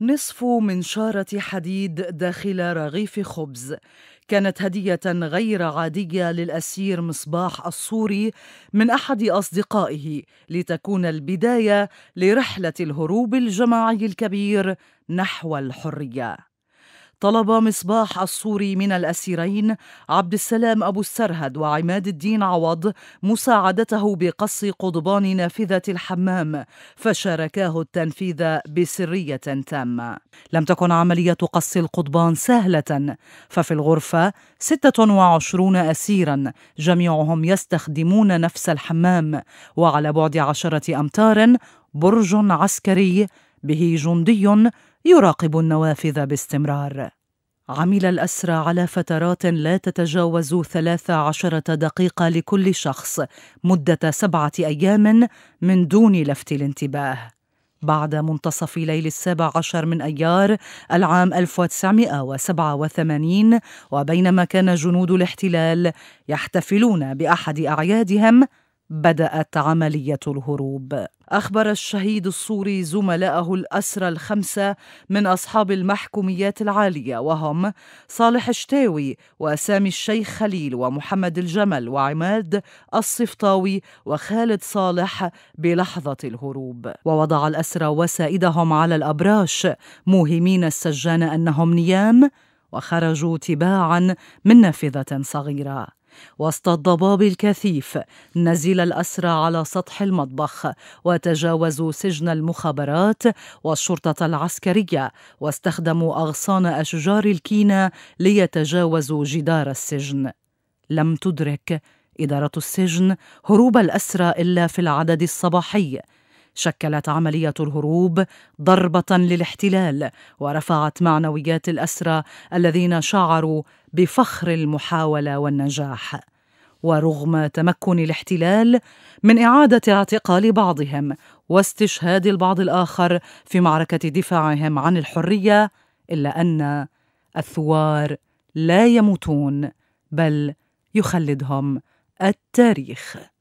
نصف منشارة حديد داخل رغيف خبز كانت هدية غير عادية للأسير مصباح الصوري من أحد أصدقائه لتكون البداية لرحلة الهروب الجماعي الكبير نحو الحرية طلب مصباح الصوري من الأسيرين عبد السلام أبو السرهد وعماد الدين عوض مساعدته بقص قضبان نافذة الحمام فشاركاه التنفيذ بسرية تامة لم تكن عملية قص القضبان سهلة ففي الغرفة 26 أسيرا جميعهم يستخدمون نفس الحمام وعلى بعد عشرة أمتار برج عسكري به جندي يراقب النوافذ باستمرار عمل الأسرى على فترات لا تتجاوز ثلاث عشرة دقيقة لكل شخص مدة سبعة أيام من دون لفت الانتباه بعد منتصف ليل السابع عشر من أيار العام 1987 وبينما كان جنود الاحتلال يحتفلون بأحد أعيادهم بدأت عملية الهروب أخبر الشهيد السوري زملائه الأسرى الخمسة من أصحاب المحكوميات العالية وهم صالح شتاوي وسامي الشيخ خليل ومحمد الجمل وعماد الصفطاوي وخالد صالح بلحظة الهروب ووضع الأسرى وسائدهم على الأبراش موهمين السجان أنهم نيام وخرجوا تباعا من نافذة صغيرة وسط الضباب الكثيف نزل الأسرى على سطح المطبخ وتجاوزوا سجن المخابرات والشرطة العسكرية واستخدموا أغصان أشجار الكينة ليتجاوزوا جدار السجن لم تدرك إدارة السجن هروب الأسرى إلا في العدد الصباحي شكلت عملية الهروب ضربة للاحتلال ورفعت معنويات الأسرى الذين شعروا بفخر المحاولة والنجاح ورغم تمكن الاحتلال من إعادة اعتقال بعضهم واستشهاد البعض الآخر في معركة دفاعهم عن الحرية إلا أن الثوار لا يموتون بل يخلدهم التاريخ